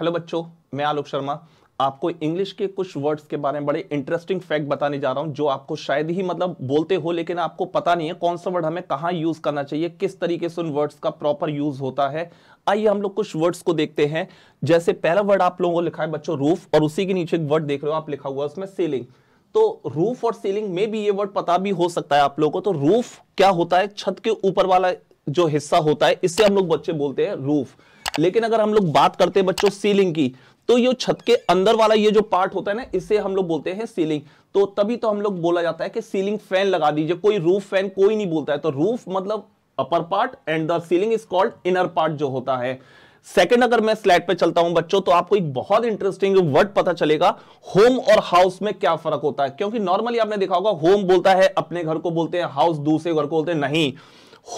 hello बच्चों मैं आलोक शर्मा आपको इंग्लिश के कुछ वर्ड्स के बारे में बड़े इंटरेस्टिंग फैक्ट बताने जा रहा हूं जो आपको शायद ही मतलब बोलते हो लेकिन आपको पता नहीं है कौन सा वर्ड हमें कहाँ यूज़ करना चाहिए किस तरीके से उन वर्ड्स का प्रॉपर यूज़ होता है आइए हम लोग कुछ वर्ड्स को देखते हैं जैसे पहला वर्ड आप लोगों को लिखा है बच्चों रूफ और उसी के नीचे एक वर्ड देख रहे हो आप लिखा हुआ है उसमें सीलिंग तो रूफ और सीलिंग में भी ये वर्ड पता भी हो सकता है आप लोगों को तो रूफ क्या होता है छत के ऊपर वाला जो हिस्सा होता है इससे हम लोग बच्चे बोलते हैं रूफ लेकिन अगर हम लोग बात करते हैं बच्चों सीलिंग की तो ये छत के अंदर वाला ये जो पार्ट होता है ना इसे हम लोग बोलते हैं सीलिंग तो तभी तो हम लोग बोला जाता है कि सीलिंग फैन लगा दीजिए कोई रूफ फैन कोई नहीं बोलता है तो रूफ मतलब upper part and the ceiling is called inner part जो होता है सेकेंड अगर मैं स्लाइड पे चलता हूं बच्चों तो आपको एक बहुत इंटरेस्टिंग वर्ड पता चलेगा होम और हाउस में क्या फर्क होता है क्योंकि नॉर्मली आपने देखा होगा होम बोलता है अपने घर को बोलते हैं हाउस दूसरे घर को बोलते हैं नहीं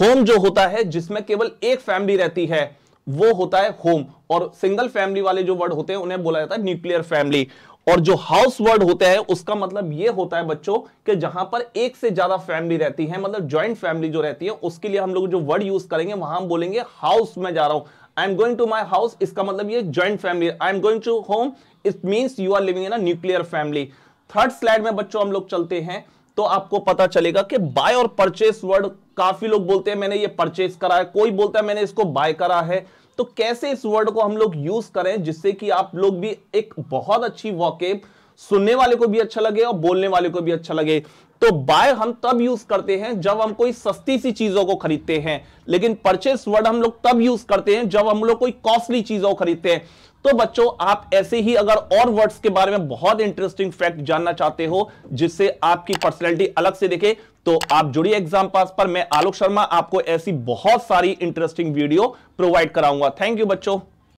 होम जो होता है जिसमें केवल एक फैमिली रहती है वो होता है होम और सिंगल फैमिली वाले जो वर्ड होते हैं उन्हें बोला जाता है न्यूक्लियर फैमिली और जो हाउस वर्ड होते हैं उसका मतलब ये होता है बच्चों कि जहां पर एक से ज्यादा फैमिली रहती है मतलब ज्वाइंट फैमिली जो रहती है उसके लिए हम लोग जो वर्ड यूज करेंगे वहां बोलेंगे हाउस में जा रहा हूं I am going to my house इसका मतलब ये joint family I am going to home it mean you are living in a nuclear family third slide में बच्चों हम लोग चलते हैं तो आपको पता चलेगा कि बाय और परचेस वर्ड काफी लोग बोलते हैं मैंने ये परचेस करा है कोई बोलता है मैंने इसको बाय करा है तो कैसे इस वर्ड को हम लोग यूज करें जिससे कि आप लोग भी एक बहुत अच्छी वॉकेब सुनने वाले को भी अच्छा लगे और बोलने वाले को भी अच्छा लगे तो बाय हम तब यूज करते हैं जब हम कोई सस्ती सी चीजों को खरीदते हैं लेकिन परचेस वर्ड हम लोग तब यूज करते हैं जब हम लोग कोई कॉस्टली चीजों को खरीदते हैं तो बच्चों आप ऐसे ही अगर और वर्ड्स के बारे में बहुत इंटरेस्टिंग फैक्ट जानना चाहते हो जिससे आपकी पर्सनैलिटी अलग से दिखे तो आप जुड़िए एग्जाम पास पर मैं आलोक शर्मा आपको ऐसी बहुत सारी इंटरेस्टिंग वीडियो प्रोवाइड कराऊंगा थैंक यू बच्चों